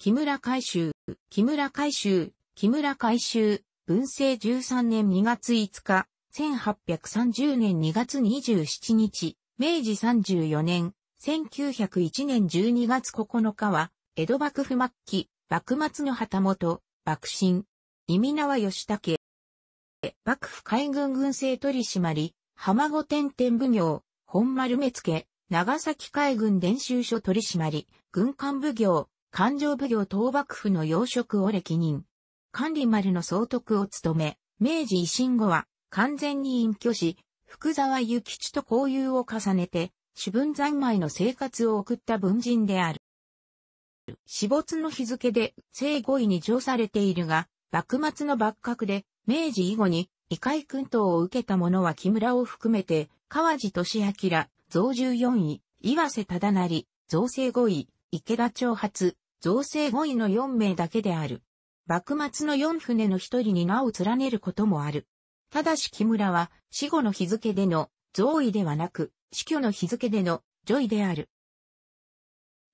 木村海舟、木村海舟、木村海舟、文政13年2月5日、1830年2月27日、明治34年、1901年12月9日は、江戸幕府末期、幕末の旗本、幕臣、意味縄吉武、幕府海軍軍政取締、り、浜御天天奉行、本丸目付、長崎海軍伝習所取締、り、軍艦奉行、勘定奉行東幕府の要職を歴任。管理丸の総督を務め、明治維新後は完全に隠居し、福沢諭吉と交友を重ねて、主文三昧の生活を送った文人である。死没の日付で正五位に上されているが、幕末の幕閣で、明治以後に、異界訓等を受けた者は木村を含めて、川地俊明、増十四位、岩瀬忠成、増正五位、池田町発、造成5位の4名だけである。幕末の4船の一人に名を連ねることもある。ただし木村は死後の日付での増位ではなく、死去の日付での除位である。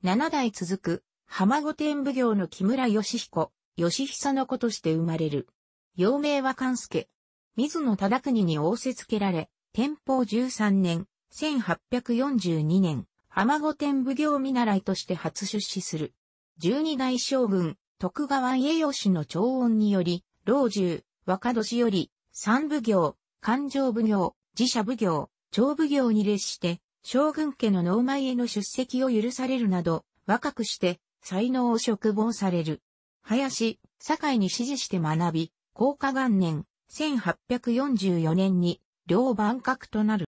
7代続く、浜御殿奉行の木村義彦、義久の子として生まれる。幼名は勘助。水野忠国に仰せつけられ、天保13年、1842年、天御天奉行見習いとして初出資する。十二代将軍、徳川家義の長音により、老中、若年より、三奉行、勘定奉行、寺社奉行、長奉行に列して、将軍家の農前への出席を許されるなど、若くして、才能を嘱望される。林、堺に指示して学び、高下元年、1844年に、両万格となる。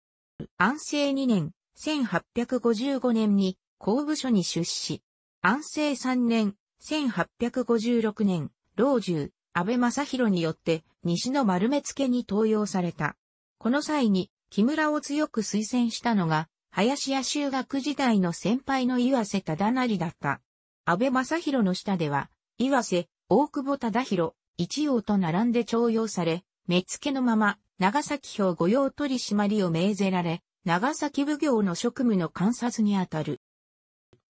安政2年、1855年に公部署に出資。安政3年、1856年、老中、安倍正弘によって西の丸目付に登用された。この際に木村を強く推薦したのが、林家修学時代の先輩の岩瀬忠成だった。安倍正弘の下では、岩瀬、大久保忠弘、一王と並んで徴用され、目付のまま、長崎兵御用取締を命ぜられ、長崎奉行の職務の観察にあたる。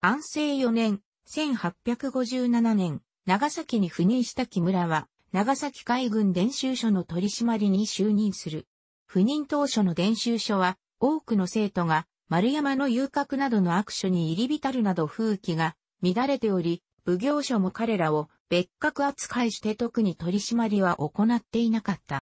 安政4年、1857年、長崎に赴任した木村は、長崎海軍伝習所の取締りに就任する。赴任当初の伝習所は、多くの生徒が、丸山の遊郭などの悪所に入り浸るなど風紀が乱れており、奉行所も彼らを別格扱いして特に取締りは行っていなかった。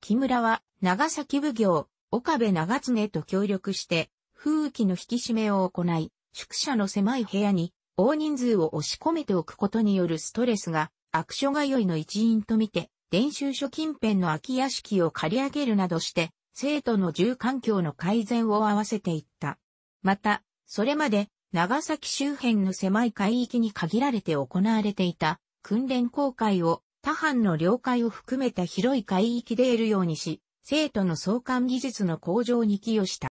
木村は長崎奉行、岡部長常と協力して、風紀の引き締めを行い、宿舎の狭い部屋に大人数を押し込めておくことによるストレスが、悪所通いの一員とみて、練習所近辺の空き屋敷を借り上げるなどして、生徒の住環境の改善を合わせていった。また、それまで、長崎周辺の狭い海域に限られて行われていた、訓練公開を、他班の領海を含めた広い海域で得るようにし、生徒の相関技術の向上に寄与した。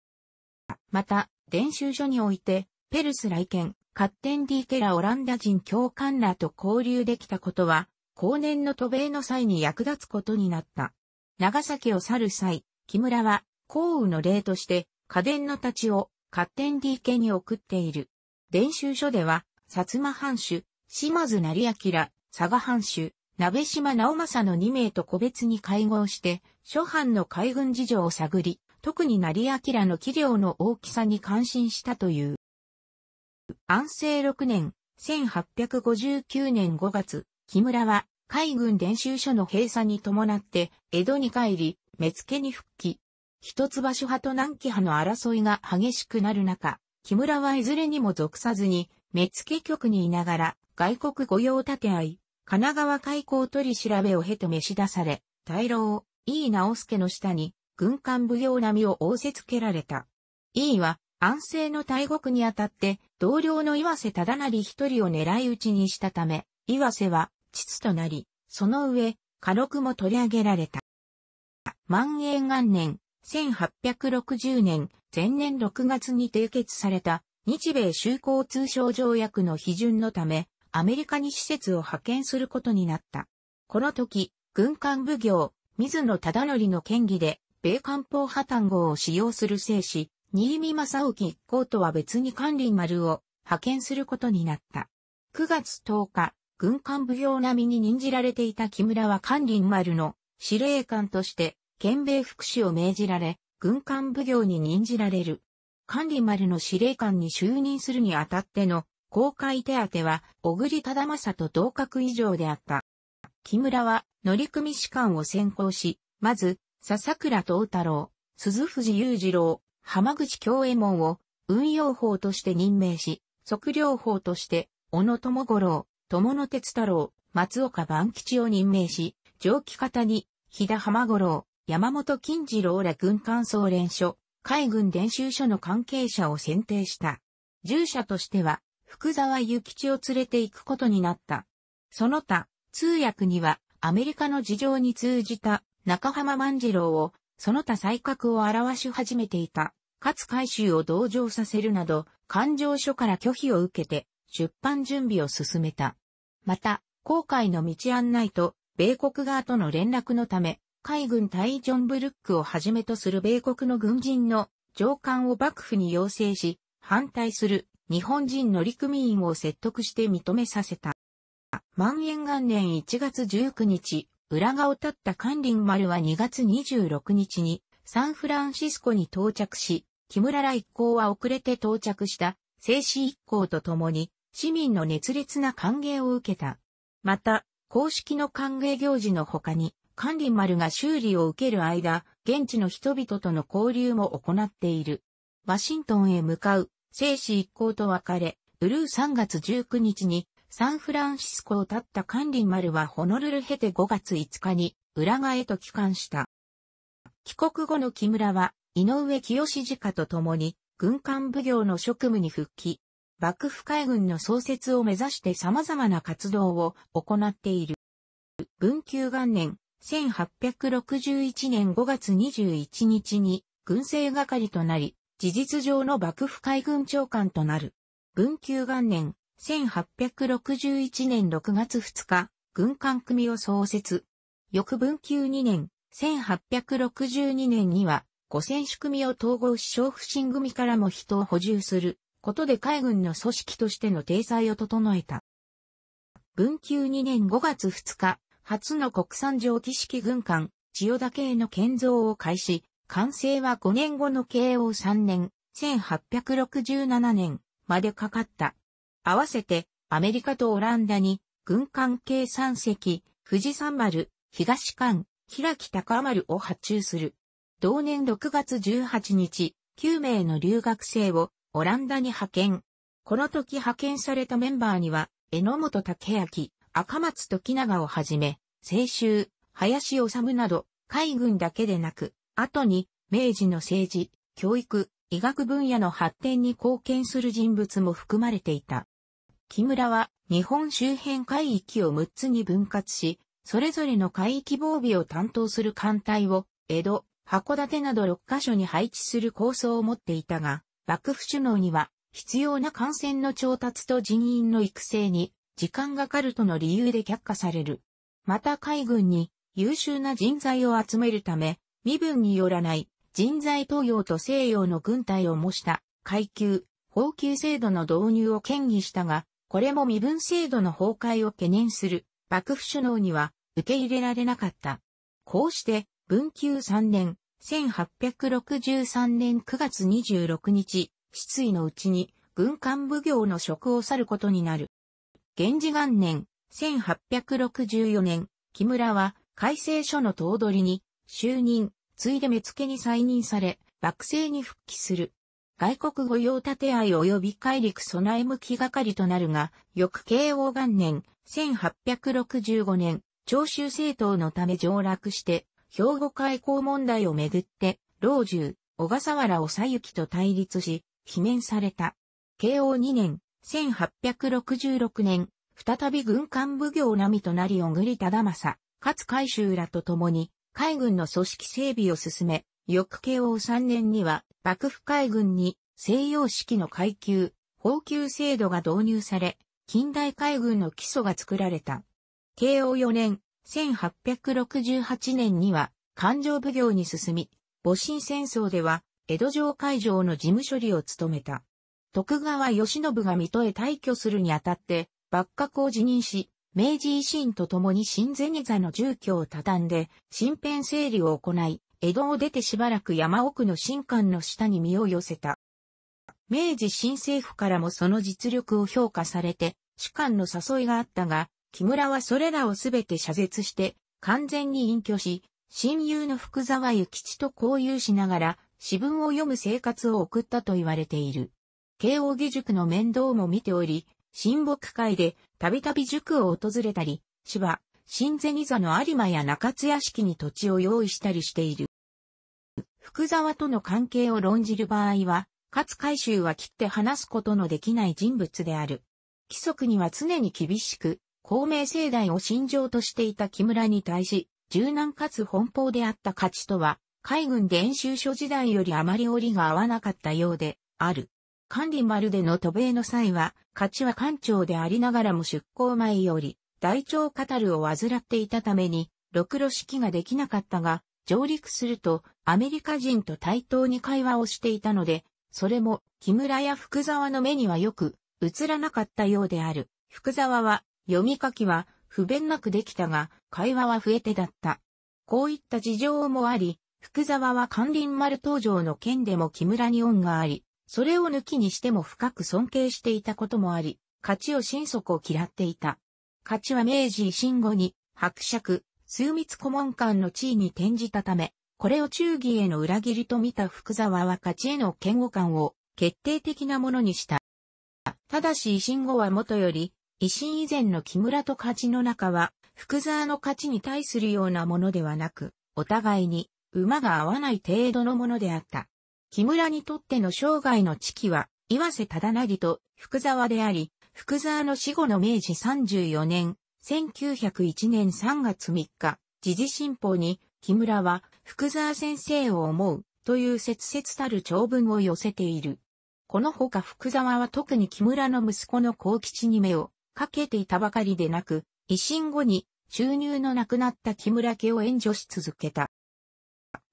また、伝習所において、ペルス来県、カッテンディケラオランダ人教官らと交流できたことは、後年の渡米の際に役立つことになった。長崎を去る際、木村は、降雨の例として、家電の太刀をカッテンディケに送っている。伝習所では、薩摩藩主、島津成明、佐賀藩主、鍋島直政の2名と個別に会合して、諸藩の海軍事情を探り、特に成明の器量の大きさに感心したという。安政6年、1859年5月、木村は海軍練習所の閉鎖に伴って江戸に帰り、目付に復帰。一橋派と南紀派の争いが激しくなる中、木村はいずれにも属さずに、目付局にいながら外国御用立て合い、神奈川開港取り調べを経て召し出され、大老、井伊直助の下に、軍艦奉行並みを仰せつけられた。井伊は、安政の大国にあたって、同僚の岩瀬忠成一人を狙い撃ちにしたため、岩瀬は、父となり、その上、家禄も取り上げられた。万永元年、1860年、前年6月に締結された、日米修好通商条約の批准のため、アメリカに施設を派遣することになった。この時、軍艦部業、水野忠則の県議で、米艦方破綻号を使用する聖師、新見正興一行とは別に管理丸を派遣することになった。9月10日、軍艦部業並みに任じられていた木村は管理丸の司令官として、県米福祉を命じられ、軍艦部業に任じられる。管理丸の司令官に就任するにあたっての公開手当は、小栗忠正と同格以上であった。木村は、乗組士官を選考し、まず、笹倉東太郎、鈴藤裕次郎、浜口京右衛門を、運用法として任命し、測量法として、小野智五郎、友野哲太郎、松岡万吉を任命し、蒸気方に、日田浜五郎、山本金次郎ら軍艦総連所、海軍練習所の関係者を選定した。従者としては、福沢諭吉を連れて行くことになった。その他、通訳には、アメリカの事情に通じた中浜万次郎を、その他才覚を表し始めていた、勝海舟を同情させるなど、勘定書から拒否を受けて、出版準備を進めた。また、航海の道案内と、米国側との連絡のため、海軍隊ジョン・ブルックをはじめとする米国の軍人の上官を幕府に要請し、反対する日本人乗組員を説得して認めさせた。万延元年1月19日、裏側を立った関林丸は2月26日にサンフランシスコに到着し、木村ら一行は遅れて到着した静止一行と共に市民の熱烈な歓迎を受けた。また、公式の歓迎行事の他に、関林丸が修理を受ける間、現地の人々との交流も行っている。ワシントンへ向かう生死一行と別れ、ウルー3月19日にサンフランシスコを立ったカンリン丸はホノルル経て5月5日に裏側へと帰還した。帰国後の木村は井上清次家と共に軍艦奉行の職務に復帰、幕府海軍の創設を目指して様々な活動を行っている。文久元年、1861年5月21日に軍政係となり、事実上の幕府海軍長官となる。文久元年、1861年6月2日、軍艦組を創設。翌文久2年、1862年には、五戦士組を統合し小不新組からも人を補充することで海軍の組織としての体裁を整えた。文久2年5月2日、初の国産蒸気式軍艦、千代田系の建造を開始、完成は5年後の慶応3年、1867年までかかった。合わせて、アメリカとオランダに、軍艦計3隻、富士山丸、東艦、平木高丸を発注する。同年6月18日、9名の留学生をオランダに派遣。この時派遣されたメンバーには、榎本武明、赤松時長をはじめ、青州、林治など、海軍だけでなく、後に、明治の政治、教育、医学分野の発展に貢献する人物も含まれていた。木村は日本周辺海域を6つに分割し、それぞれの海域防備を担当する艦隊を、江戸、函館など6カ所に配置する構想を持っていたが、幕府首脳には必要な艦船の調達と人員の育成に時間がかかるとの理由で却下される。また海軍に優秀な人材を集めるため、身分によらない人材東洋と西洋の軍隊を模した階級、俸級制度の導入を建議したが、これも身分制度の崩壊を懸念する幕府首脳には受け入れられなかった。こうして、文久3年、1863年9月26日、失意のうちに軍艦奉行の職を去ることになる。源氏元年、1864年、木村は改正書の頭取に就任、ついで目付に再任され、幕政に復帰する。外国御用立て合い及び海陸備え向き係となるが、翌慶応元年、1865年、長州政党のため上落して、兵庫開港問題をめぐって、老中、小笠原おさゆきと対立し、罷免された。慶応2年、1866年、再び軍艦奉行並みとなり小栗忠政、勝海舟らと共に、海軍の組織整備を進め、翌慶応3年には幕府海軍に西洋式の階級、報級制度が導入され、近代海軍の基礎が作られた。慶応4年、1868年には、環状奉行に進み、戊辰戦争では、江戸城会場の事務処理を務めた。徳川義信が水戸へ退去するにあたって、幕閣を辞任し、明治維新とともに新銭座の住居を畳んで、新編整理を行い、江戸を出てしばらく山奥の新館の下に身を寄せた。明治新政府からもその実力を評価されて、主官の誘いがあったが、木村はそれらをすべて謝絶して、完全に隠居し、親友の福沢諭吉と交友しながら、詩文を読む生活を送ったと言われている。慶応義塾の面倒も見ており、親睦会でたびたび塾を訪れたり、芝、新銭座の有馬や中津屋敷に土地を用意したりしている。福沢との関係を論じる場合は、勝海舟は切って話すことのできない人物である。規則には常に厳しく、公明正大を信条としていた木村に対し、柔軟かつ奔放であった勝値とは、海軍で演習所時代よりあまり折りが合わなかったようで、ある。管理丸での渡米の際は、勝ちは官長でありながらも出港前より、大腸カタルを患っていたために、ろくろ式ができなかったが、上陸すると、アメリカ人と対等に会話をしていたので、それも、木村や福沢の目にはよく、映らなかったようである。福沢は、読み書きは、不便なくできたが、会話は増えてだった。こういった事情もあり、福沢は管理丸登場の件でも木村に恩があり、それを抜きにしても深く尊敬していたこともあり、勝ちを心底嫌っていた。勝ちは明治維新後に、伯爵、枢密顧問官の地位に転じたため、これを忠義への裏切りと見た福沢は勝ちへの嫌悪感を決定的なものにした。ただし維新後はもとより、維新以前の木村と勝ちの中は、福沢の勝ちに対するようなものではなく、お互いに馬が合わない程度のものであった。木村にとっての生涯の知己は、岩瀬忠成と福沢であり、福沢の死後の明治34年、1901年3月3日、時事新報に、木村は福沢先生を思うという切々たる長文を寄せている。このほか福沢は特に木村の息子の幸吉に目をかけていたばかりでなく、維新後に収入のなくなった木村家を援助し続けた。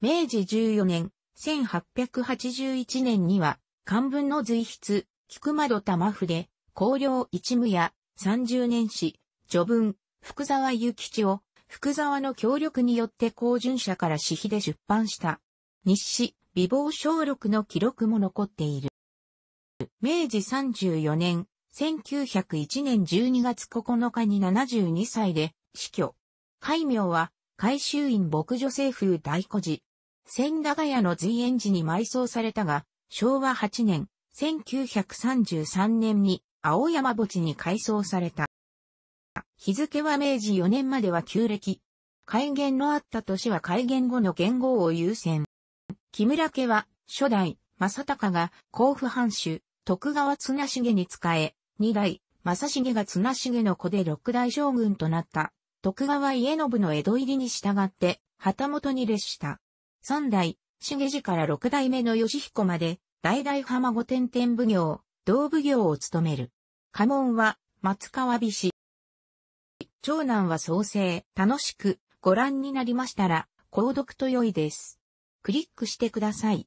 明治14年、1881年には、漢文の随筆、菊窓玉筆、香料一無や、三十年史、序文、福沢諭吉を、福沢の協力によって公順社から私費で出版した。日誌、美貌小録の記録も残っている。明治34年、1901年12月9日に72歳で死去。戒名は、改修院牧女政府大孤児、千駄ヶ谷の随縁寺に埋葬されたが、昭和8年、1933年に青山墓地に改装された。日付は明治4年までは旧暦。改元のあった年は改元後の元号を優先。木村家は初代正隆が甲府藩主徳川綱重に仕え、二代正重が綱重の子で六代将軍となった徳川家信の江戸入りに従って旗本に列した。三代、重治から六代目の吉彦まで、代々浜御殿天奉行、道奉行を務める。家紋は、松川菱。長男は創生、楽しく、ご覧になりましたら、購読と良いです。クリックしてください。